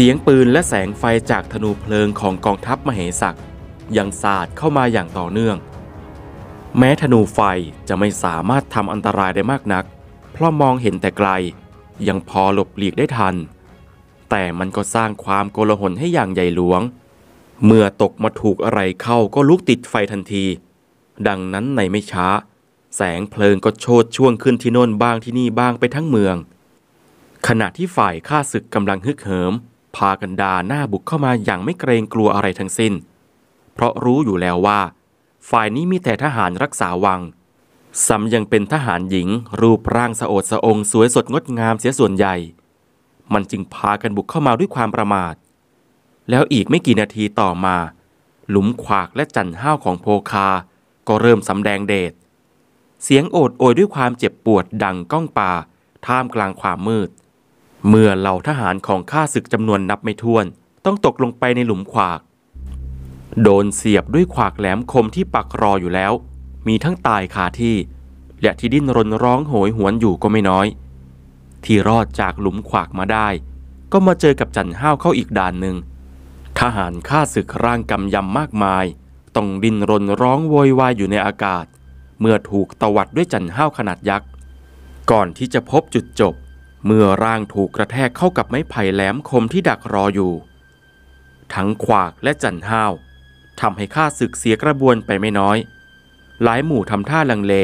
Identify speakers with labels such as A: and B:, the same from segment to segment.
A: เสียงปืนและแสงไฟจากธนูเพลิงของกองทัพมเหศักยังสาดเข้ามาอย่างต่อเนื่อง แม้ธนูไฟจะไม่สามารถทำอันตรายได้มากนัก เพราะมองเห็นแต่ไกลยังพอหลบหลีกได้ทัน แต่มันก็สร้างความโกลาหลให้อย่างใหญ่หลวง เมื่อตกมาถูกอะไรเข้าก็ลุกติดไฟทันที ดังนั้นในไม่ช้า แสงเพลิงก็โชดช่วงขึ้นที่โน่นบ้างที่นี่บ้างไปทั้งเมือง ขณะที่ฝ่ายข้าศึกกำลังฮึกเหิมพากันดาหน้าบุกเข้ามาอย่างไม่เกรงกลัวอะไรทั้งสิ้น เพราะรู้อยู่แล้วว่า ฝ่ายนี้มีแต่ทหารรักษาวังซ้ำยังเป็นทหารหญิงรูปร่างสะโอดสะองสวยสดงดงามเสียส่วนใหญ่ มันจึงพากันบุกเข้ามาด้วยความประมาท แล้วอีกไม่กี่นาทีต่อมา หลุมขวากและจันห้าวของโพคา ก็เริ่มสำแดงเดช เสียงโอดโอยด้วยความเจ็บปวดดังก้องป่าท่ามกลางความมืดเมื่อเหล่าทหารของข้าศึกจำนวนนับไม่ถ้วน ต้องตกลงไปในหลุมขวาก โดนเสียบด้วยขวากแหลมคมที่ปักรออยู่แล้ว มีทั้งตายคาที่ และที่ดิ้นรนร้องโหยหวนอยู่ก็ไม่น้อย ที่รอดจากหลุมขวากมาได้ ก็มาเจอกับจันห้าวเข้าอีกด่านหนึ่งทหารข้าศึกร่างกำยำมากมายต้องดิ้นรนร้องโวยวายอยู่ในอากาศ เมื่อถูกตวัดด้วยจันห้าวขนาดยักษ์ก่อนที่จะพบจุดจบเมื่อร่างถูกกระแทกเข้ากับไม้ไผ่แหลมคมที่ดักรออยู่ ทั้งขวากและจันห้าวทำให้ข้าศึกเสียกระบวนไปไม่น้อย หลายหมู่ทำท่าลังเล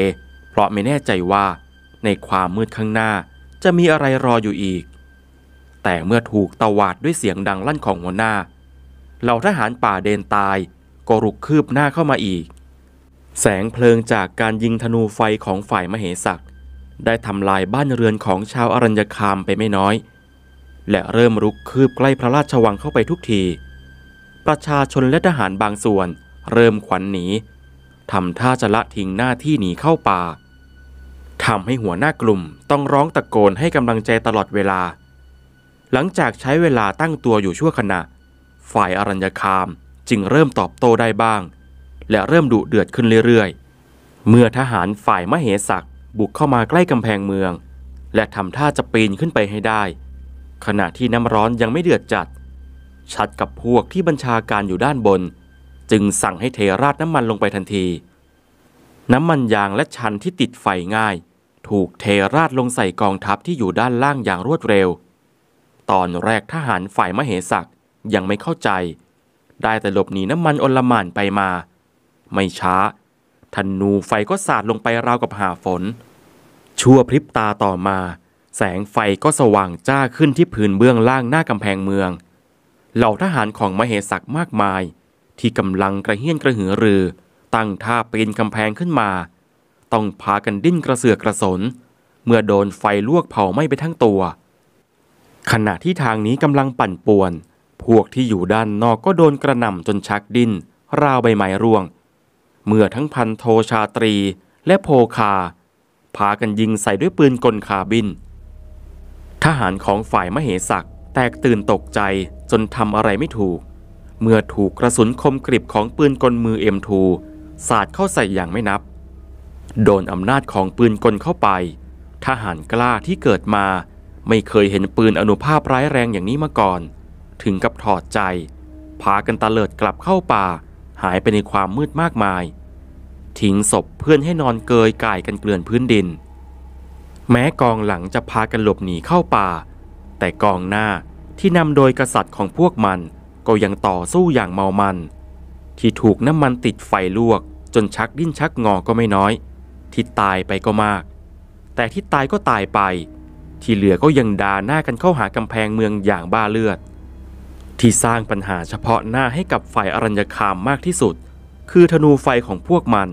A: เพราะไม่แน่ใจว่าในความมืดข้างหน้าจะมีอะไรรออยู่อีก แต่เมื่อถูกตวาดด้วยเสียงดังลั่นของหัวหน้าเหล่าทหารป่าเดินตายก็รุกคืบหน้าเข้ามาอีก แสงเพลิงจากการยิงธนูไฟของฝ่ายมเหศักดิ์ได้ทำลายบ้านเรือนของชาวอรัญญคามไปไม่น้อย และเริ่มรุกคืบใกล้พระราชวังเข้าไปทุกที ประชาชนและทหารบางส่วนเริ่มขวัญหนีทำท่าจะละทิ้งหน้าที่หนีเข้าป่า ทำให้หัวหน้ากลุ่มต้องร้องตะโกนให้กำลังใจตลอดเวลา หลังจากใช้เวลาตั้งตัวอยู่ชั่วขณะ ฝ่ายอรัญญคามจึงเริ่มตอบโต้ได้บ้าง และเริ่มดุเดือดขึ้นเรื่อยๆ เมื่อทหารฝ่ายมเหสักบุกเข้ามาใกล้กำแพงเมือง และทำท่าจะปีนขึ้นไปให้ได้ ขณะที่น้ำร้อนยังไม่เดือดจัดชัดกับพวกที่บัญชาการอยู่ด้านบน จึงสั่งให้เทราดน้ำมันลงไปทันที น้ำมันยางและชันที่ติดไฟง่าย ถูกเทราดลงใส่กองทัพที่อยู่ด้านล่างอย่างรวดเร็ว ตอนแรกทหารฝ่ายมเหสักยังไม่เข้าใจ ได้แต่หลบหนีน้ำมันอลหมานไปมา ไม่ช้าธนูไฟก็สาดลงไปราวกับหาฝนชั่วพริบตาต่อมา แสงไฟก็สว่างจ้าขึ้นที่พื้นเบื้องล่างหน้ากำแพงเมืองเหล่าทหารของมเหสักมากมาย ที่กำลังกระเฮี้ยนกระหือรือ ตั้งท่าปีนกำแพงขึ้นมา ต้องพากันดิ้นกระเสือกกระสน เมื่อโดนไฟลวกเผาไหม้ไปทั้งตัว ขณะที่ทางนี้กำลังปั่นป่วนพวกที่อยู่ด้านนอกก็โดนกระหน่ำจนชักดิ้นราวใบไม้ร่วง เมื่อทั้งพันโทชาตรีและโพคาพากันยิงใส่ด้วยปืนกลคาบิน ทหารของฝ่ายมเหสักแตกตื่นตกใจจนทำอะไรไม่ถูก เมื่อถูกกระสุนคมกริบของปืนกลมือเอ็มทูสาดเข้าใส่อย่างไม่นับ โดนอำนาจของปืนกลเข้าไป ทหารกล้าที่เกิดมา ไม่เคยเห็นปืนอนุภาพร้ายแรงอย่างนี้มาก่อน ถึงกับถอดใจ พากันตะเลิดกลับเข้าป่า หายไปในความมืดมากมายทิ้งศพเพื่อนให้นอนเกยกายกันเกลื่อนพื้นดิน แม้กองหลังจะพากันหลบหนีเข้าป่า แต่กองหน้าที่นำโดยกษัตริย์ของพวกมันก็ยังต่อสู้อย่างเมามัน ที่ถูกน้ำมันติดไฟลวก จนชักดิ้นชักงอก็ไม่น้อย ที่ตายไปก็มาก แต่ที่ตายก็ตายไป ที่เหลือก็ยังด่าหน้ากันเข้าหากำแพงเมืองอย่างบ้าเลือด ที่สร้างปัญหาเฉพาะหน้าให้กับฝ่ายอรัญญคามมากที่สุด คือธนูไฟของพวกมัน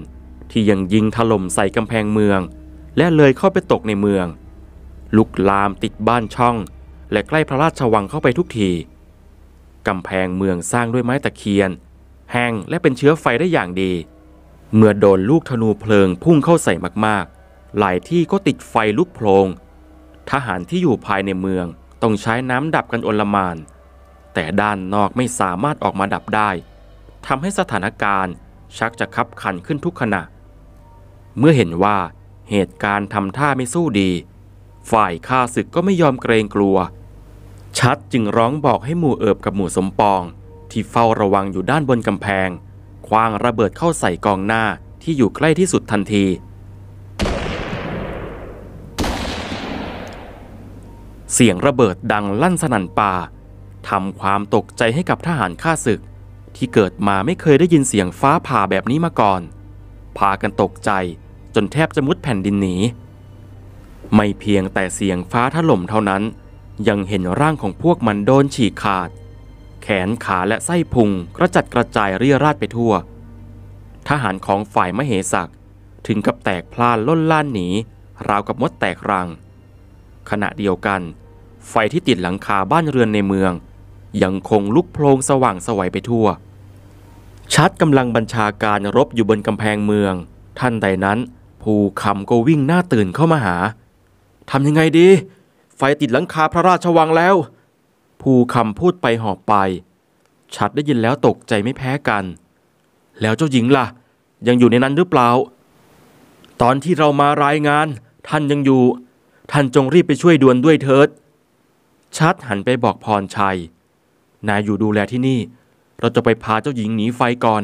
A: ที่ยังยิงถล่มใส่กำแพงเมืองและเลยเข้าไปตกในเมือง ลุกลามติดบ้านช่อง และใกล้พระราชวังเข้าไปทุกทีกำแพงเมืองสร้างด้วยไม้ตะเคียน แห้งและเป็นเชื้อไฟได้อย่างดี เมื่อโดนลูกธนูเพลิงพุ่งเข้าใส่มากๆ หลายที่ก็ติดไฟลุกโพลงทหารที่อยู่ภายในเมืองต้องใช้น้ำดับกันอลมาน แต่ด้านนอกไม่สามารถออกมาดับได้ทำให้สถานการณ์ ชักจะคับขันขึ้นทุกขณะเมื่อเห็นว่าเหตุการณ์ทำท่าไม่สู้ดี ฝ่ายข้าศึกก็ไม่ยอมเกรงกลัว ชัดจึงร้องบอกให้หมู่เอิบกับหมู่สมปอง ที่เฝ้าระวังอยู่ด้านบนกำแพง คว้างระเบิดเข้าใส่กองหน้าที่อยู่ใกล้ที่สุดทันที เสียงระเบิดดังลั่นสนั่นป่าทำความตกใจให้กับทหารข้าศึก ที่เกิดมาไม่เคยได้ยินเสียงฟ้าผ่าแบบนี้มาก่อน พากันตกใจจนแทบจะมุดแผ่นดินหนี ไม่เพียงแต่เสียงฟ้าถล่มเท่านั้น ยังเห็นร่างของพวกมันโดนฉีกขาด แขนขาและไส้พุงกระจัดกระจายเรี่ยราดไปทั่ว ทหารของฝ่ายมเหสักถึงกับแตกพลานล่นล่านหนีราวกับมดแตกรัง ขณะเดียวกันไฟที่ติดหลังคาบ้านเรือนในเมือง ยังคงลุกโพลงสว่างสวัยไปทั่วชัดกำลังบัญชาการรบอยู่บนกำแพงเมืองท่านใดนั้นผู้คำก็วิ่งหน้าตื่นเข้ามาหา ทำยังไงดี ไฟติดหลังคาพระราชวังแล้ว ผู้คำพูดไปหอบไป ชัดได้ยินแล้วตกใจไม่แพ้กัน แล้วเจ้าหญิงล่ะ ยังอยู่ในนั้นหรือเปล่า ตอนที่เรามารายงาน ท่านยังอยู่ ท่านจงรีบไปช่วยด่วนด้วยเถิด ชัดหันไปบอกพรชัย นายอยู่ดูแลที่นี่ เราจะไปพาเจ้าหญิงหนีไฟก่อน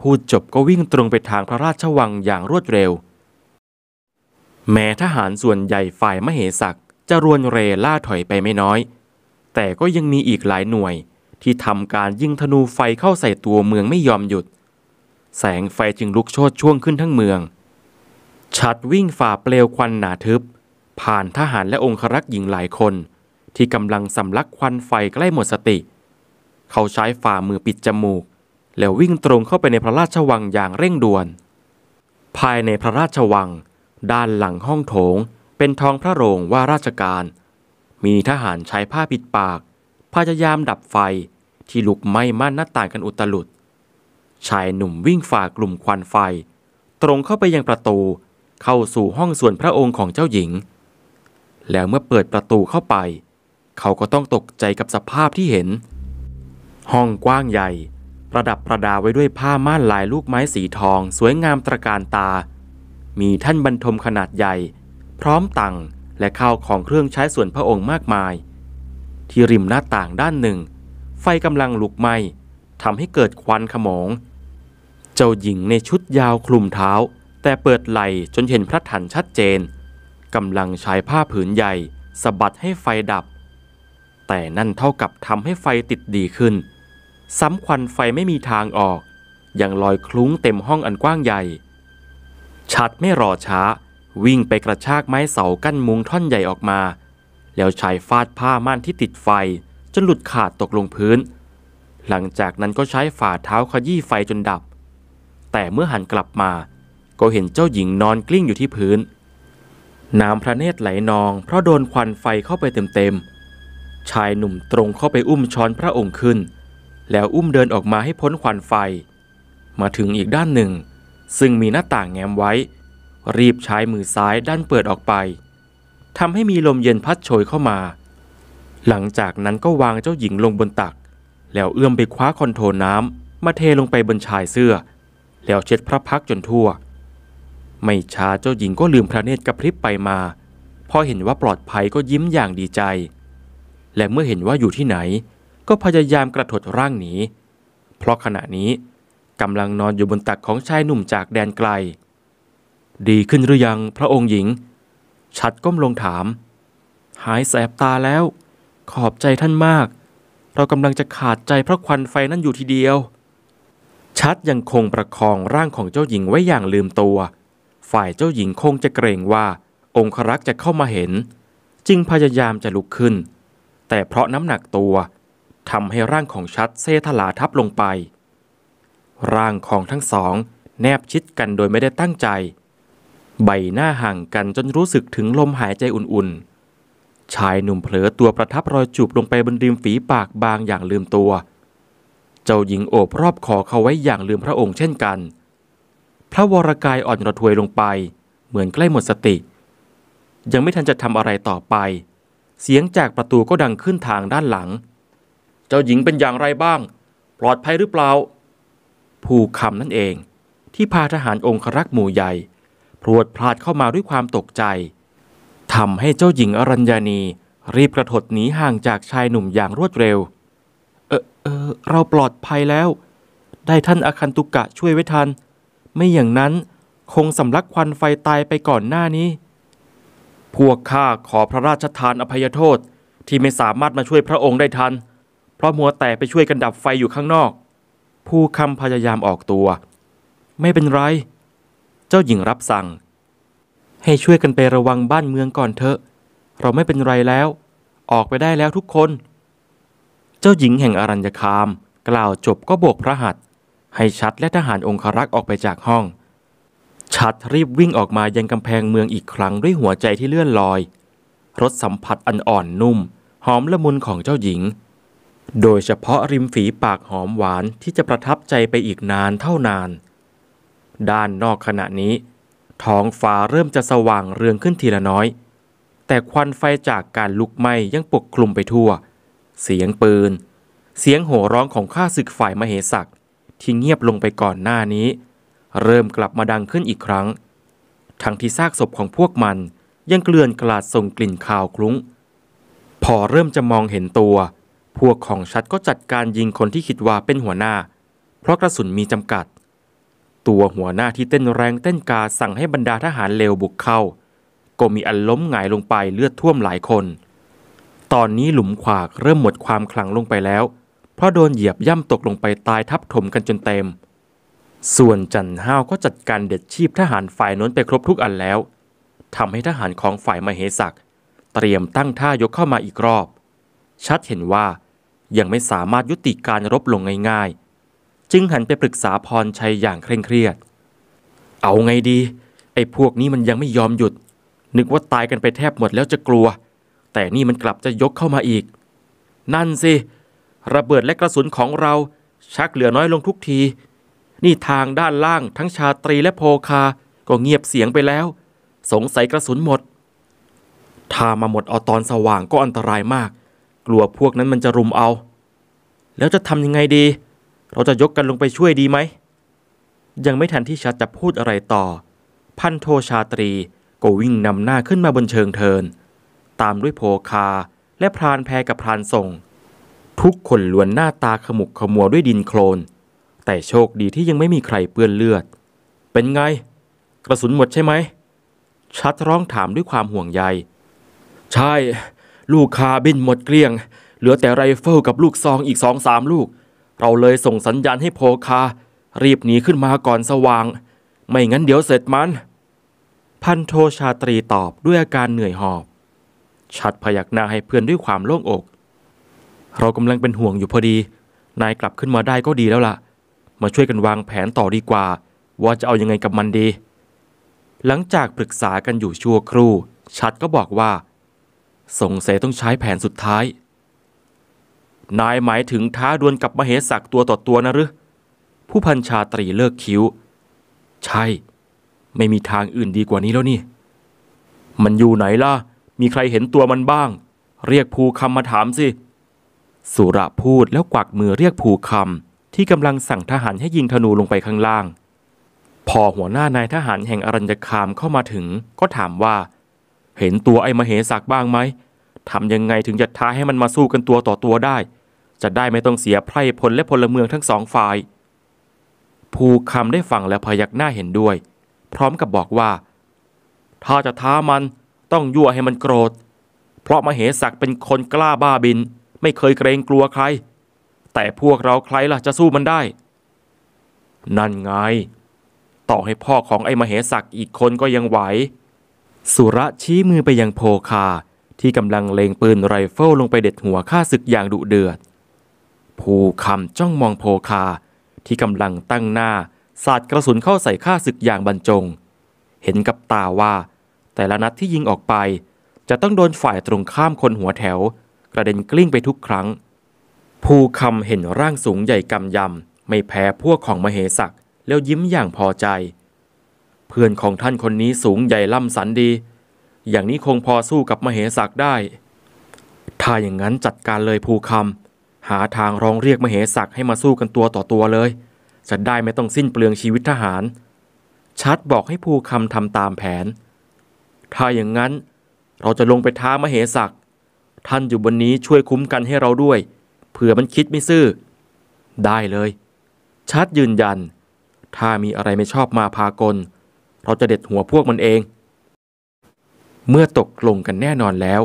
A: พูดจบก็วิ่งตรงไปทางพระราชวังอย่างรวดเร็ว แม้ทหารส่วนใหญ่ฝ่ายมเหสักจะรวนเรล่าถอยไปไม่น้อย แต่ก็ยังมีอีกหลายหน่วยที่ทำการยิงธนูไฟเข้าใส่ตัวเมืองไม่ยอมหยุด แสงไฟจึงลุกโชนช่วงขึ้นทั้งเมืองชัดวิ่งฝ่าเปลวควันหนาทึบ ผ่านทหารและองครักษ์หญิงหลายคนที่กำลังสำลักควันไฟใกล้หมดสติ เขาใช้ฝ่ามือปิดจมูกแล้ววิ่งตรงเข้าไปในพระราชวังอย่างเร่งด่วน ภายในพระราชวัง ด้านหลังห้องโถงเป็นทองพระโรงว่าราชการ มีทหารใช้ผ้าปิดปากพยายามดับไฟที่ลุกไหม้ม่านหน้าต่างกันอุตลุด ชายหนุ่มวิ่งฝ่ากลุ่มควันไฟ ตรงเข้าไปยังประตู เข้าสู่ห้องส่วนพระองค์ของเจ้าหญิง แล้วเมื่อเปิดประตูเข้าไป เขาก็ต้องตกใจกับสภาพที่เห็น ห้องกว้างใหญ่ประดับประดาไว้ด้วยผ้าม่านลายลูกไม้สีทองสวยงามตระการตา มีท่านบรรทมขนาดใหญ่ พร้อมตังและข้าวของเครื่องใช้ส่วนพระองค์มากมาย ที่ริมหน้าต่างด้านหนึ่ง ไฟกำลังลุกไหม้ทำให้เกิดควันขมง เจ้าหญิงในชุดยาวคลุมเท้า แต่เปิดไหลจนเห็นพระถันชัดเจนกำลังใช้ผ้าผืนใหญ่สะบัดให้ไฟดับ แต่นั่นเท่ากับทำให้ไฟติดดีขึ้นซ้ำควันไฟไม่มีทางออก ยังลอยคลุ้งเต็มห้องอันกว้างใหญ่ ชัดไม่รอช้า วิ่งไปกระชากไม้เสากั้นมุงท่อนใหญ่ออกมา แล้วชายฟาดผ้าม่านที่ติดไฟ จนหลุดขาดตกลงพื้น หลังจากนั้นก็ใช้ฝ่าเท้าขยี้ไฟจนดับ แต่เมื่อหันกลับมา ก็เห็นเจ้าหญิงนอนกลิ้งอยู่ที่พื้น น้ำพระเนตรไหลนอง เพราะโดนควันไฟเข้าไปเต็มๆ ชายหนุ่มตรงเข้าไปอุ้มช้อนพระองค์ขึ้นแล้วอุ้มเดินออกมาให้พ้นควันไฟ มาถึงอีกด้านหนึ่ง ซึ่งมีหน้าต่างแง้มไว้ รีบใช้มือซ้ายด้านเปิดออกไปทำให้มีลมเย็นพัดโชยเข้ามา หลังจากนั้นก็วางเจ้าหญิงลงบนตัก แล้วเอื้อมไปคว้าคอนโทรน้ำมาเทลงไปบนชายเสื้อ แล้วเช็ดพระพักจนทั่ว ไม่ช้าเจ้าหญิงก็ลืมพระเนตรกระพริบไปมาพอเห็นว่าปลอดภัยก็ยิ้มอย่างดีใจ และเมื่อเห็นว่าอยู่ที่ไหนก็พยายามกระถดร่างหนี เพราะขณะนี้กำลังนอนอยู่บนตักของชายหนุ่มจากแดนไกล ดีขึ้นหรือยังพระองค์หญิง ชัดก้มลงถาม หายแสบตาแล้ว ขอบใจท่านมาก เรากำลังจะขาดใจเพราะควันไฟนั่นอยู่ทีเดียว ชัดยังคงประคองร่างของเจ้าหญิงไว้อย่างลืมตัว ฝ่ายเจ้าหญิงคงจะเกรงว่าองครักษ์จะเข้ามาเห็น จึงพยายามจะลุกขึ้น แต่เพราะน้ำหนักตัวทำให้ร่างของชัดเซทลาทับลงไป ร่างของทั้งสองแนบชิดกันโดยไม่ได้ตั้งใจ ใบหน้าห่างกันจนรู้สึกถึงลมหายใจอุ่นๆ ชายหนุ่มเผลอตัวประทับรอยจูบลงไปบนริมฝีปากบางอย่างลืมตัว เจ้าหญิงโอบรอบคอเขาไว้อย่างลืมพระองค์เช่นกัน พระวรกายอ่อนระทวยลงไปเหมือนใกล้หมดสติ ยังไม่ทันจะทำอะไรต่อไป เสียงจากประตูก็ดังขึ้นทางด้านหลังเจ้าหญิงเป็นอย่างไรบ้าง ปลอดภัยหรือเปล่าผู้คำนั่นเอง ที่พาทหารองครักษ์หมู่ใหญ่พรวดพลาดเข้ามาด้วยความตกใจทำให้เจ้าหญิงอรัญญานีรีบกระถดหนีห่างจากชายหนุ่มอย่างรวดเร็ว เออเออ เราปลอดภัยแล้ว ได้ท่านอาคันตุกะช่วยไว้ทันไม่อย่างนั้นคงสำลักควันไฟตายไปก่อนหน้านี้ พวกข้าขอพระราชทานอภัยโทษที่ไม่สามารถมาช่วยพระองค์ได้ทันเพราะมัวแต่ไปช่วยกันดับไฟอยู่ข้างนอก ผู้คำพยายามออกตัว ไม่เป็นไร เจ้าหญิงรับสั่ง ให้ช่วยกันไประวังบ้านเมืองก่อนเถอะ เราไม่เป็นไรแล้ว ออกไปได้แล้วทุกคน เจ้าหญิงแห่งอรัญญคาม กล่าวจบก็โบกพระหัตถ์ให้ชัดและทหารองครักษ์ออกไปจากห้อง ชัดรีบวิ่งออกมายังกำแพงเมืองอีกครั้งด้วยหัวใจที่เลื่อนลอย รสสัมผัสอันอ่อนนุ่มหอมละมุนของเจ้าหญิงโดยเฉพาะริมฝีปากหอมหวานที่จะประทับใจไปอีกนานเท่านาน ด้านนอกขณะนี้ ท้องฟ้าเริ่มจะสว่างเรืองขึ้นทีละน้อย แต่ควันไฟจากการลุกไหม้ยังปกคลุมไปทั่ว เสียงปืน เสียงโห่ร้องของข้าศึกฝ่ายมเหสักที่เงียบลงไปก่อนหน้านี้ เริ่มกลับมาดังขึ้นอีกครั้งทั้งที่ซากศพของพวกมันยังเกลื่อนกลาดส่งกลิ่นคาวคลุ้ง พอเริ่มจะมองเห็นตัวพวกของชัดก็จัดการยิงคนที่คิดว่าเป็นหัวหน้า เพราะกระสุนมีจำกัด ตัวหัวหน้าที่เต้นแรงเต้นกาสั่งให้บรรดาทหารเลวบุกเข้า ก็มีอันล้มหงายลงไปเลือดท่วมหลายคน ตอนนี้หลุมขวากเริ่มหมดความคลังลงไปแล้ว เพราะโดนเหยียบย่ำตกลงไปตายทับถมกันจนเต็ม ส่วนจันห้าวก็จัดการเด็ดชีพทหารฝ่ายน้นไปครบทุกอันแล้วทำให้ทหารของฝ่ายมเหศักเตรียมตั้งท่ายกเข้ามาอีกรอบ ชัดเห็นว่ายังไม่สามารถยุติการรบลงง่ายๆ จึงหันไปปรึกษาพรชัยอย่างเคร่งเครียด เอาไงดี ไอ้พวกนี้มันยังไม่ยอมหยุด นึกว่าตายกันไปแทบหมดแล้วจะกลัว แต่นี่มันกลับจะยกเข้ามาอีก นั่นสิ ระเบิดและกระสุนของเราชักเหลือน้อยลงทุกที นี่ทางด้านล่าง ทั้งชาตรีและโพคาก็เงียบเสียงไปแล้ว สงสัยกระสุนหมดถ้ามาหมดเอาตอนสว่างก็อันตรายมากกลัวพวกนั้นมันจะรุมเอา แล้วจะทำยังไงดี เราจะยกกันลงไปช่วยดีไหม ยังไม่ทันที่ชัดจะพูดอะไรต่อ พันโทชาตรี ก็วิ่งนำหน้าขึ้นมาบนเชิงเทิน ตามด้วยโพคาและพรานแพรกับพรานส่ง ทุกคนล้วนหน้าตาขมุกขมัวด้วยดินโคลน แต่โชคดีที่ยังไม่มีใครเปื้อนเลือด เป็นไงกระสุนหมดใช่ไหม ชัดร้องถามด้วยความห่วงใย ใช่ลูกคาบินหมดเกลี้ยงเหลือแต่ไรเฟิลกับลูกซองอีกสองสามลูก เราเลยส่งสัญญาณให้โพคา รีบหนีขึ้นมาก่อนสว่าง ไม่งั้นเดี๋ยวเสร็จมัน พันโทชาตรีตอบด้วยอาการเหนื่อยหอบชัดพยักหน้าให้เพื่อนด้วยความโล่งอก เรากำลังเป็นห่วงอยู่พอดี นายกลับขึ้นมาได้ก็ดีแล้วละ่ะ มาช่วยกันวางแผนต่อดีกว่า ว่าจะเอายังไงกับมันดี หลังจากปรึกษากันอยู่ชั่วครู่ชัดก็บอกว่าส่งเสต้องใช้แผนสุดท้าย นายหมายถึงท้าดวลกับมเหสักตัวต่อตัวนะหรือผู้พันชาตรีเลิกคิ้ว ใช่ ไม่มีทางอื่นดีกว่านี้แล้วนี่ มันอยู่ไหนล่ะ มีใครเห็นตัวมันบ้าง เรียกภูคำมาถามสิ สุระพูดแล้วกวักมือเรียกภูคำที่กำลังสั่งทหารให้ยิงธนูลงไปข้างล่าง พอหัวหน้านายทหารแห่งอรัญญคามเข้ามาถึงก็ถามว่าเห็นตัวไอ้มเหสักบ้างไหมทำยังไงถึงจะท้าให้มันมาสู้กันตัวต่อตัวได้ จะได้ไม่ต้องเสียไพร่พลและพลเมืองทั้งสองฝ่าย ภูคำได้ฟังแล้วพยักหน้าเห็นด้วย พร้อมกับบอกว่า ถ้าจะท้ามันต้องยั่วให้มันโกรธ เพราะมเหสักเป็นคนกล้าบ้าบิน ไม่เคยเกรงกลัวใคร แต่พวกเราใครล่ะจะสู้มันได้ นั่นไงต่อให้พ่อของไอ้มเหสักอีกคนก็ยังไหวสุระชี้มือไปยังโพคาที่กำลังเลงปืนไรเฟิลลงไปเด็ดหัวข้าศึกอย่างดุเดือด ภูคำจ้องมองโพคาที่กำลังตั้งหน้าสาดกระสุนเข้าใส่ข้าศึกอย่างบรรจง เห็นกับตาว่า แต่ละนัดที่ยิงออกไป จะต้องโดนฝ่ายตรงข้ามคนหัวแถว กระเด็นกลิ้งไปทุกครั้งภูคำเห็นร่างสูงใหญ่กำยำไม่แพ้พวกของมเหสักแล้วยิ้มอย่างพอใจพื่อนของท่านคนนี้สูงใหญ่ล่ำสันดี อย่างนี้คงพอสู้กับมเหสักได้ ถ้าอย่างนั้นจัดการเลยภูคำหาทางร้องเรียกมเหสักให้มาสู้กันตัวต่อตัวเลย จะได้ไม่ต้องสิ้นเปลืองชีวิตทหาร ชัดบอกให้ภูคำทำตามแผน ถ้าอย่างนั้นเราจะลงไปท้ามเหสัก ท่านอยู่บนนี้ช่วยคุ้มกันให้เราด้วย เผื่อมันคิดไม่ซื่อ ได้เลย ชัดยืนยัน ถ้ามีอะไรไม่ชอบมาพากลเราจะเด็ดหัวพวกมันเอง เมื่อตกลงกันแน่นอนแล้ว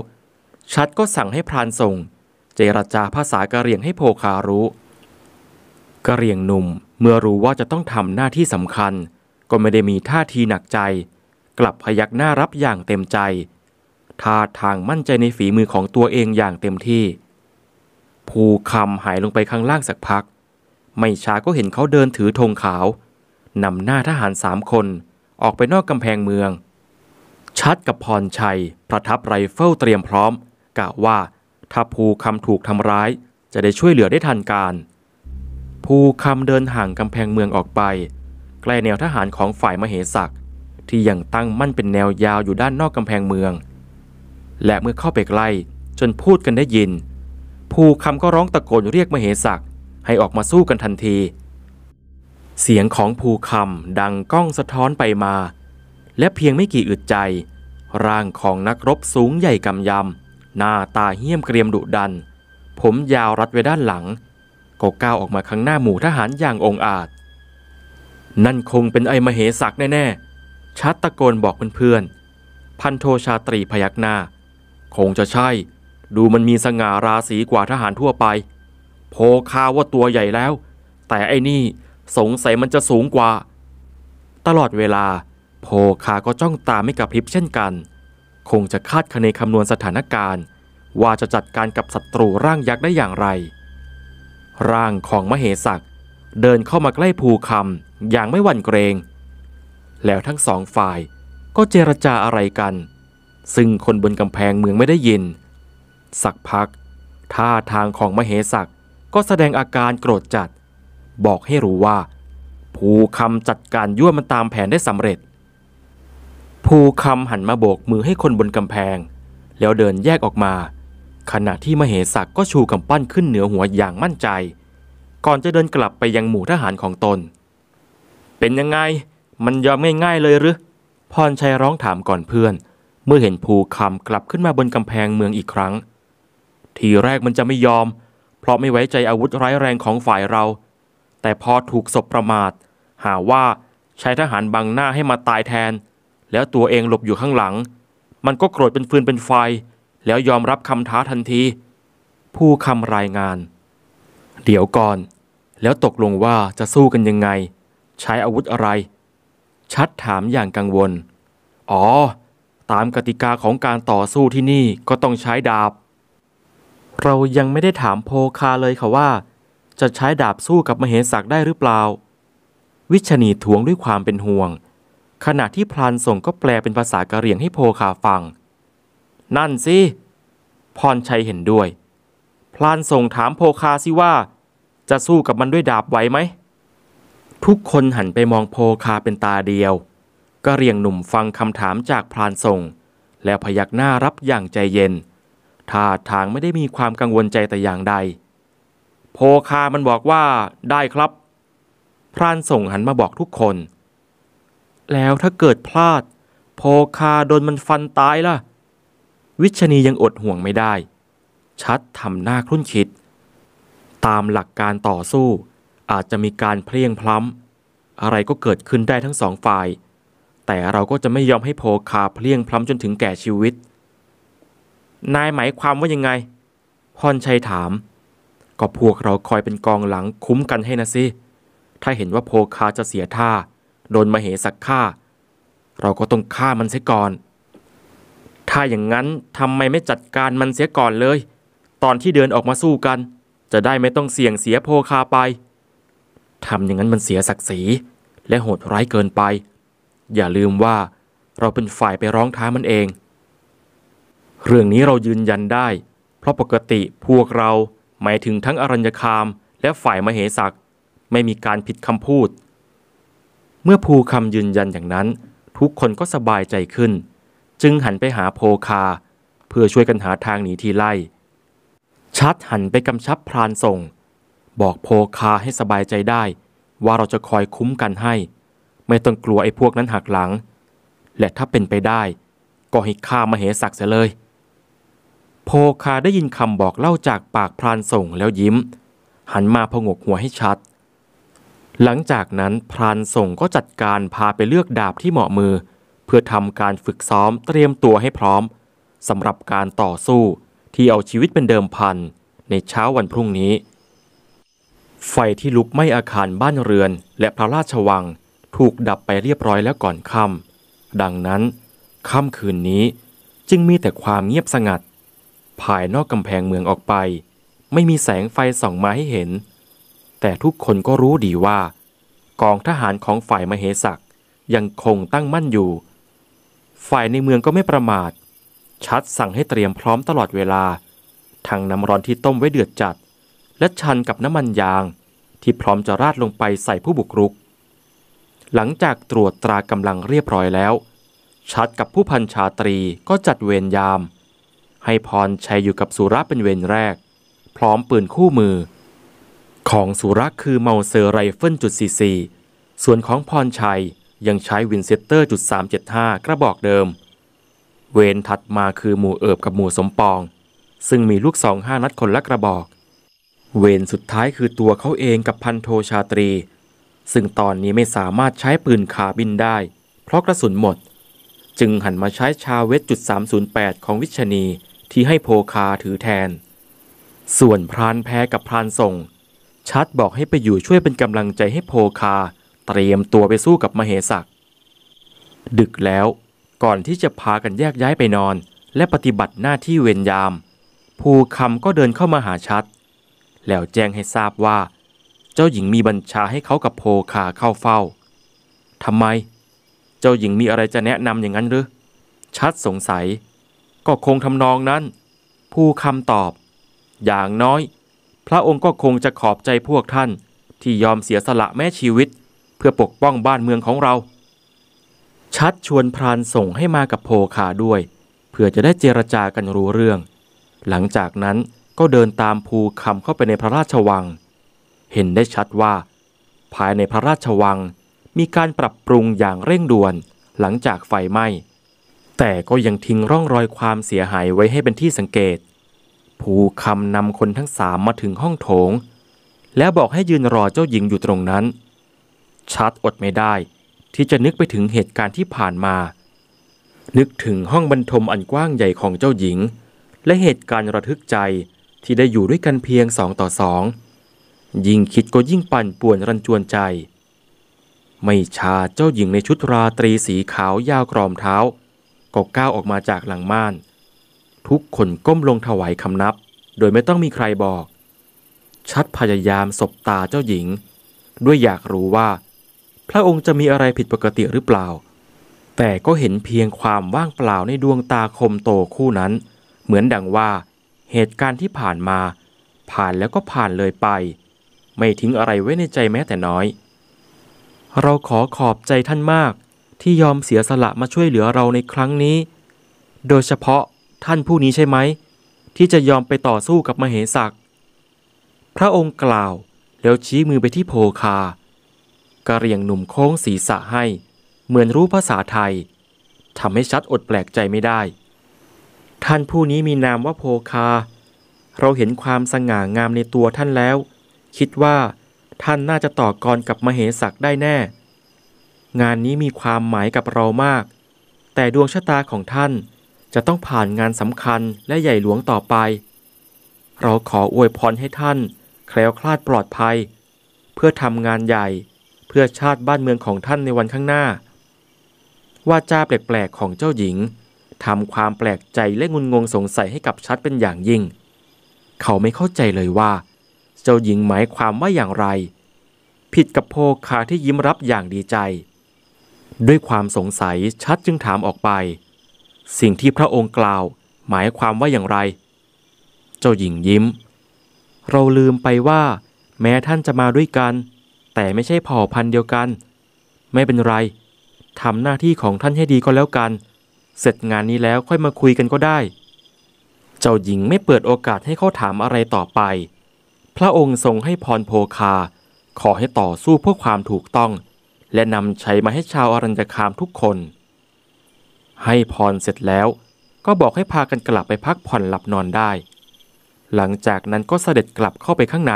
A: ชัดก็สั่งให้พรานส่ง เจรจาภาษากะเรียงให้โพคารู้กะเรียงหนุ่มเมื่อรู้ว่าจะต้องทำหน้าที่สำคัญ ก็ไม่ได้มีท่าทีหนักใจ กลับพยักหน้ารับอย่างเต็มใจท่าทางมั่นใจในฝีมือของตัวเองอย่างเต็มที่ ภูคำหายลงไปข้างล่างสักพัก ไม่ช้าก็เห็นเขาเดินถือธงขาวนำหน้าทหารสามคนออกไปนอกกำแพงเมือง ชัดกับพรชัย ประทับไรเฟิลเตรียมพร้อมกะว่าถ้าภูคำถูกทำร้าย จะได้ช่วยเหลือได้ทันการภูคำเดินห่างกำแพงเมืองออกไป ใกล้แนวทหารของฝ่ายมเหสักที่ยังตั้งมั่นเป็นแนวยาวอยู่ด้านนอกกำแพงเมือง และเมื่อเข้าไปใกล้จนพูดกันได้ยินภูคำก็ร้องตะโกนเรียกมเหสักให้ออกมาสู้กันทันทีเสียงของภูคำดังก้องสะท้อนไปมา และเพียงไม่กี่อึดใจ ร่างของนักรบสูงใหญ่กำยำ หน้าตาเหี้ยมเกรียมดุดัน ผมยาวรัดไว้ด้านหลัง ก็ก้าวออกมาข้างหน้าหมู่ทหารอย่างองอาจ นั่นคงเป็นไอมเหสักแน่ๆ ชัดตะโกนบอกเพื่อนๆ พันโทชาตรีพยักหน้าคงจะใช่ ดูมันมีสง่าราศีกว่าทหารทั่วไปโพคาว่าตัวใหญ่แล้ว แต่ไอ้นี่สงสัยมันจะสูงกว่า ตลอดเวลา โพคาก็จ้องตาไม่กระพริบเช่นกัน คงจะคาดคะเนคำนวณสถานการณ์ ว่าจะจัดการกับศัตรูร่างยักษ์ได้อย่างไร ร่างของมเหสักเดินเข้ามาใกล้ภูคำอย่างไม่หวั่นเกรง แล้วทั้งสองฝ่ายก็เจรจาอะไรกัน ซึ่งคนบนกำแพงเมืองไม่ได้ยิน สักพัก ท่าทางของมเหสักก็แสดงอาการโกรธจัดบอกให้รู้ว่า ภูคำจัดการยั่วมันตามแผนได้สำเร็จ ภูคำหันมาโบกมือให้คนบนกำแพง แล้วเดินแยกออกมา ขณะที่มเหสักก็ชูกำปั้นขึ้นเหนือหัวอย่างมั่นใจ ก่อนจะเดินกลับไปยังหมู่ทหารของตน เป็นยังไงมันยอมง่ายๆเลยหรือพรชัยร้องถามก่อนเพื่อน เมื่อเห็นภูคำกลับขึ้นมาบนกำแพงเมืองอีกครั้ง ทีแรกมันจะไม่ยอม เพราะไม่ไว้ใจอาวุธร้ายแรงของฝ่ายเราแต่พอถูกศพประมาท หาว่าใช้ทหารบังหน้าให้มาตายแทน แล้วตัวเองหลบอยู่ข้างหลัง มันก็โกรธเป็นฟืนเป็นไฟ แล้วยอมรับคำท้าทันที ผู้คำรายงาน เดี๋ยวก่อน แล้วตกลงว่าจะสู้กันยังไง ใช้อาวุธอะไร ชัดถามอย่างกังวล อ๋อ ตามกติกาของการต่อสู้ที่นี่ก็ต้องใช้ดาบ เรายังไม่ได้ถามโพคาเลยค่ะว่าจะใช้ดาบสู้กับมเหสักได้หรือเปล่า วิชณีทวงด้วยความเป็นห่วง ขณะที่พลานส่งก็แปลเป็นภาษากะเหรี่ยงให้โพคาฟัง นั่นสิ พรชัยเห็นด้วย พลานส่งถามโพคาสิว่า จะสู้กับมันด้วยดาบไหวไหม ทุกคนหันไปมองโพคาเป็นตาเดียวกะเหรี่ยงหนุ่มฟังคำถามจากพลานส่ง แล้วพยักหน้ารับอย่างใจเย็น ท่าทางไม่ได้มีความกังวลใจแต่อย่างใดโพคามันบอกว่าได้ครับ พรานส่งหันมาบอกทุกคน แล้วถ้าเกิดพลาด โพคาโดนมันฟันตายล่ะ วิชนียังอดห่วงไม่ได้ ชัดทำหน้าครุ่นคิด ตามหลักการต่อสู้อาจจะมีการเพลียงพล้ำอะไรก็เกิดขึ้นได้ทั้งสองฝ่าย แต่เราก็จะไม่ยอมให้โพคาเพลียงพล้ำจนถึงแก่ชีวิต นายหมายความว่ายังไงพรชัยถามก็พวกเราคอยเป็นกองหลังคุ้มกันให้นะสิ ถ้าเห็นว่าโพคาจะเสียท่าโดนมาเหสักฆ่าเราก็ต้องฆ่ามันเสียก่อน ถ้าอย่างนั้นทำไมไม่จัดการมันเสียก่อนเลย ตอนที่เดินออกมาสู้กัน จะได้ไม่ต้องเสี่ยงเสียโพคาไปทำอย่างนั้นมันเสียศักดิ์ศรีและโหดร้ายเกินไป อย่าลืมว่าเราเป็นฝ่ายไปร้องท้ามันเอง เรื่องนี้เรายืนยันได้ เพราะปกติพวกเราหมายถึงทั้งอรัญญคามและฝ่ายมเหสักไม่มีการผิดคำพูด เมื่อภูคำยืนยันอย่างนั้น ทุกคนก็สบายใจขึ้น จึงหันไปหาโพคาเพื่อช่วยกันหาทางหนีทีไล่ ชัดหันไปกำชับพรานส่ง บอกโพคาให้สบายใจได้ ว่าเราจะคอยคุ้มกันให้ ไม่ต้องกลัวไอ้พวกนั้นหักหลัง และถ้าเป็นไปได้ ก็ให้ฆ่ามเหสักเสียเลยโพคาได้ยินคำบอกเล่าจากปากพรานส่งแล้วยิ้ม หันมาพงกหัวให้ชัด หลังจากนั้นพรานส่งก็จัดการพาไปเลือกดาบที่เหมาะมือ เพื่อทำการฝึกซ้อมเตรียมตัวให้พร้อมสำหรับการต่อสู้ที่เอาชีวิตเป็นเดิมพัน ในเช้าวันพรุ่งนี้ ไฟที่ลุกไหม้อาคารบ้านเรือน และพระราชวังถูกดับไปเรียบร้อยแล้วก่อนค่ำดังนั้นค่ำคืนนี้จึงมีแต่ความเงียบสงัดภายนอกกำแพงเมืองออกไป ไม่มีแสงไฟส่องมาให้เห็น แต่ทุกคนก็รู้ดีว่า กองทหารของฝ่ายมเหสักยังคงตั้งมั่นอยู่ ฝ่ายในเมืองก็ไม่ประมาท ชัดสั่งให้เตรียมพร้อมตลอดเวลา ทั้งน้ำร้อนที่ต้มไว้เดือดจัด และชันกับน้ำมันยาง ที่พร้อมจะราดลงไปใส่ผู้บุกรุก หลังจากตรวจตรากำลังเรียบร้อยแล้ว ชัดกับผู้พันชาตรีก็จัดเวรยามให้พรชัยอยู่กับสุระเป็นเวรแรก พร้อมปืนคู่มือ ของสุระคือเมาเซอร์ไรเฟิลจุดซีส่วนของพรชัยยังใช้วินเซตเตอร์จุดสามเจ็ดห้ากระบอกเดิม เวรถัดมาคือหมู่เอิบกับหมู่สมปอง ซึ่งมีลูกสองห้านัดคนละกระบอก เวรสุดท้ายคือตัวเขาเองกับพันโทชาตรี ซึ่งตอนนี้ไม่สามารถใช้ปืนขาบินได้ เพราะกระสุนหมดจึงหันมาใช้ชาเวทจุด308ของวิชนีที่ให้โพคาถือแทน ส่วนพรานแพ้กับพรานส่งชัดบอกให้ไปอยู่ช่วยเป็นกำลังใจให้โพคาเตรียมตัวไปสู้กับมเหสักดึกแล้ว ก่อนที่จะพากันแยกย้ายไปนอน และปฏิบัติหน้าที่เวรยาม ภูคำก็เดินเข้ามาหาชัด แล้วแจ้งให้ทราบว่า เจ้าหญิงมีบัญชาให้เขากับโพคาเข้าเฝ้าทำไม เจ้าหญิงมีอะไรจะแนะนำอย่างนั้นหรือชัดสงสัยก็คงทำนองนั้นผู้คำตอบ อย่างน้อยพระองค์ก็คงจะขอบใจพวกท่าน ที่ยอมเสียสละแม้ชีวิตเพื่อปกป้องบ้านเมืองของเรา ชัดชวนพรานส่งให้มากับโพคาด้วย เพื่อจะได้เจรจากันรู้เรื่อง หลังจากนั้นก็เดินตามภูคำเข้าไปในพระราชวัง เห็นได้ชัดว่า ภายในพระราชวังมีการปรับปรุงอย่างเร่งด่วนหลังจากไฟไหม้แต่ก็ยังทิ้งร่องรอยความเสียหายไว้ให้เป็นที่สังเกตภูคำนำคนทั้งสามมาถึงห้องโถง แล้วบอกให้ยืนรอเจ้าหญิงอยู่ตรงนั้นชัดอดไม่ได้ ที่จะนึกไปถึงเหตุการณ์ที่ผ่านมา นึกถึงห้องบรรทมอันกว้างใหญ่ของเจ้าหญิง และเหตุการณ์ระทึกใจที่ได้อยู่ด้วยกันเพียงสองต่อสองยิ่งคิดก็ยิ่งปั่นป่วนรันจวนใจ ไม่ชาเจ้าหญิงในชุดราตรีสีขาวยาวกรอมเท้าก็ก้าวออกมาจากหลังม่านทุกคนก้มลงถวายคำนับ โดยไม่ต้องมีใครบอก ชัดพยายามสบตาเจ้าหญิง ด้วยอยากรู้ว่า พระองค์จะมีอะไรผิดปกติหรือเปล่า แต่ก็เห็นเพียงความว่างเปล่าในดวงตาคมโตคู่นั้น เหมือนดังว่า เหตุการณ์ที่ผ่านมา ผ่านแล้วก็ผ่านเลยไป ไม่ทิ้งอะไรไว้ในใจแม้แต่น้อย เราขอขอบใจท่านมากที่ยอมเสียสละมาช่วยเหลือเราในครั้งนี้ โดยเฉพาะท่านผู้นี้ใช่ไหม ที่จะยอมไปต่อสู้กับมเหสักพระองค์กล่าวแล้วชี้มือไปที่โพคากระเรียงหนุ่มโค้งศีรษะให้ เหมือนรู้ภาษาไทยทำให้ชัดอดแปลกใจไม่ได้ ท่านผู้นี้มีนามว่าโพคา เราเห็นความสง่างามในตัวท่านแล้ว คิดว่าท่านน่าจะต่อกรกับมเหสักได้แน่งานนี้มีความหมายกับเรามาก แต่ดวงชะตาของท่านจะต้องผ่านงานสำคัญและใหญ่หลวงต่อไป เราขออวยพรให้ท่านแคล้วคลาดปลอดภัย เพื่อทำงานใหญ่เพื่อชาติบ้านเมืองของท่านในวันข้างหน้า ว่าจาแปลก ๆ ของเจ้าหญิงทำความแปลกใจและงุนงงสงสัยให้กับชัดเป็นอย่างยิ่ง เขาไม่เข้าใจเลยว่า เจ้าหญิงหมายความว่าอย่างไร ผิดกับโพคาที่ยิ้มรับอย่างดีใจด้วยความสงสัยชัดจึงถามออกไป สิ่งที่พระองค์กล่าวหมายความว่าอย่างไร เจ้าหญิงยิ้ม เราลืมไปว่าแม้ท่านจะมาด้วยกัน แต่ไม่ใช่เผ่าพันธุ์เดียวกัน ไม่เป็นไรทำหน้าที่ของท่านให้ดีก็แล้วกัน เสร็จงานนี้แล้วค่อยมาคุยกันก็ได้ เจ้าหญิงไม่เปิดโอกาสให้เขาถามอะไรต่อไป พระองค์ทรงให้พรโพคาขอให้ต่อสู้เพื่อความถูกต้องและนำใช้มาให้ชาวอารัญญคามทุกคน ให้พรเสร็จแล้วก็บอกให้พากันกลับไปพักผ่อนหลับนอนได้ หลังจากนั้นก็เสด็จกลับเข้าไปข้างใน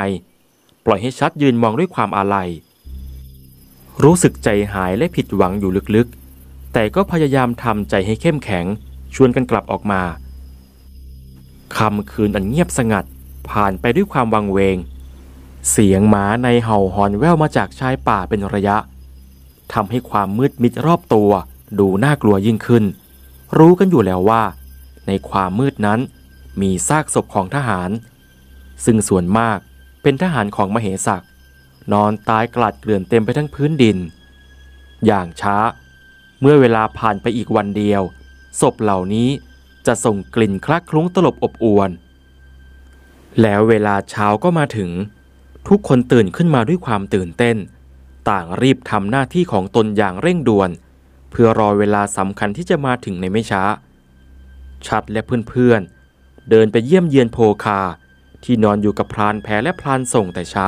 A: ปล่อยให้ชัดยืนมองด้วยความอาลัยรู้สึกใจหายและผิดหวังอยู่ลึกๆแต่ก็พยายามทำใจให้เข้มแข็งชวนกันกลับออกมาคำคืนอันเงียบสงัด ผ่านไปด้วยความวังเวง เสียงหมาในเห่าหอนแว่วมาจากชายป่าเป็นระยะทำให้ความมืดมิดรอบตัวดูน่ากลัวยิ่งขึ้น รู้กันอยู่แล้วว่า ในความมืดนั้นมีซากศพของทหาร ซึ่งส่วนมากเป็นทหารของมเหสัก นอนตายกลัดเกลื่อนเต็มไปทั้งพื้นดิน อย่างช้า เมื่อเวลาผ่านไปอีกวันเดียว ศพเหล่านี้จะส่งกลิ่นคลักคลุ้งตลบอบอวน แล้วเวลาเช้าก็มาถึง ทุกคนตื่นขึ้นมาด้วยความตื่นเต้นต่างรีบทำหน้าที่ของตนอย่างเร่งด่วน เพื่อรอเวลาสำคัญที่จะมาถึงในไม่ช้า ชัดและเพื่อนๆเดินไปเยี่ยมเยียนโพคาที่นอนอยู่กับพรานแพ้และพรานส่งแต่เช้า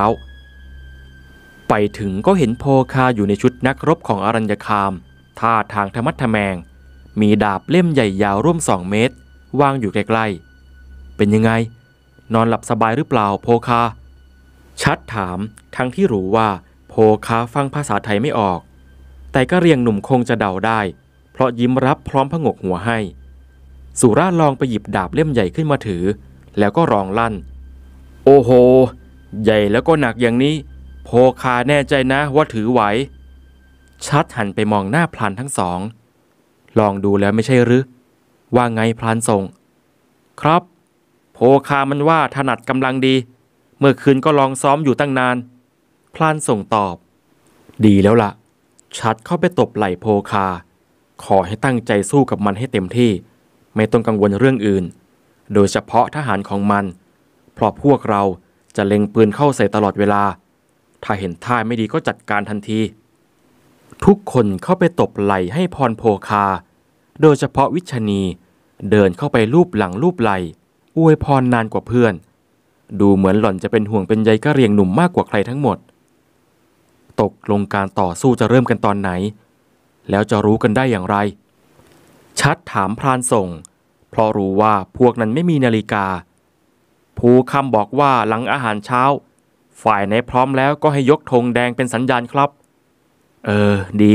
A: ไปถึงก็เห็นโพคาอยู่ในชุดนักรบของอรัญญคาม ท่าทางธรรมัดทแมง มีดาบเล่มใหญ่ยาวร่วมสองเมตร วางอยู่ใกล้ๆ เป็นยังไง นอนหลับสบายหรือเปล่าโพคา ชัดถามทั้งที่รู้ว่าหคาฟังภาษาไทยไม่ออก แต่ก็เรียงหนุ่มคงจะเดาได้ เพราะยิ้มรับพร้อมพงกหัวให้สุราลองไปหยิบดาบเล่มใหญ่ขึ้นมาถือ แล้วก็ร้องลั่น โอ้โห ใหญ่แล้วก็หนักอย่างนี้ โพคาแน่ใจนะว่าถือไหว ชัดหันไปมองหน้าพลันทั้งสอง ลองดูแล้วไม่ใช่หรือว่าไงพลานส่ง ครับโพคามันว่าถนัดกำลังดี เมื่อคืนก็ลองซ้อมอยู่ตั้งนานพลานส่งตอบ ดีแล้วละ่ะ ชัดเข้าไปตบไหล่โพคา ขอให้ตั้งใจสู้กับมันให้เต็มที่ ไม่ต้องกังวลเรื่องอื่น โดยเฉพาะทหารของมันเพราะพวกเราจะเล็งปืนเข้าใส่ตลอดเวลา ถ้าเห็นท่าไม่ดีก็จัดการทันที ทุกคนเข้าไปตบไหล่ให้พรโพคา โดยเฉพาะวิชนีเดินเข้าไปรูปหลังรูปไหลอวยพรนานกว่าเพื่อน ดูเหมือนหล่อนจะเป็นห่วงเป็นใยกระเรียงหนุ่มมากกว่าใครทั้งหมดตกลงการต่อสู้จะเริ่มกันตอนไหน แล้วจะรู้กันได้อย่างไร ชัดถามพรานส่ง เพราะรู้ว่าพวกนั้นไม่มีนาฬิกาภูคำบอกว่าหลังอาหารเช้า ฝ่ายไหนพร้อมแล้วก็ให้ยกธงแดงเป็นสัญญาณครับ เออดี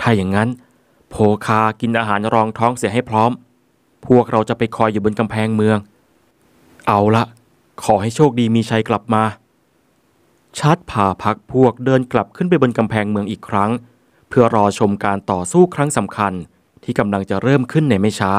A: ถ้าอย่างนั้นโพคากินอาหารรองท้องเสียให้พร้อม พวกเราจะไปคอยอยู่บนกำแพงเมือง เอาละขอให้โชคดีมีชัยกลับมาช์ดพาพักพวกเดินกลับขึ้นไปบนกำแพงเมืองอีกครั้ง เพื่อรอชมการต่อสู้ครั้งสำคัญที่กำลังจะเริ่มขึ้นในไม่ช้า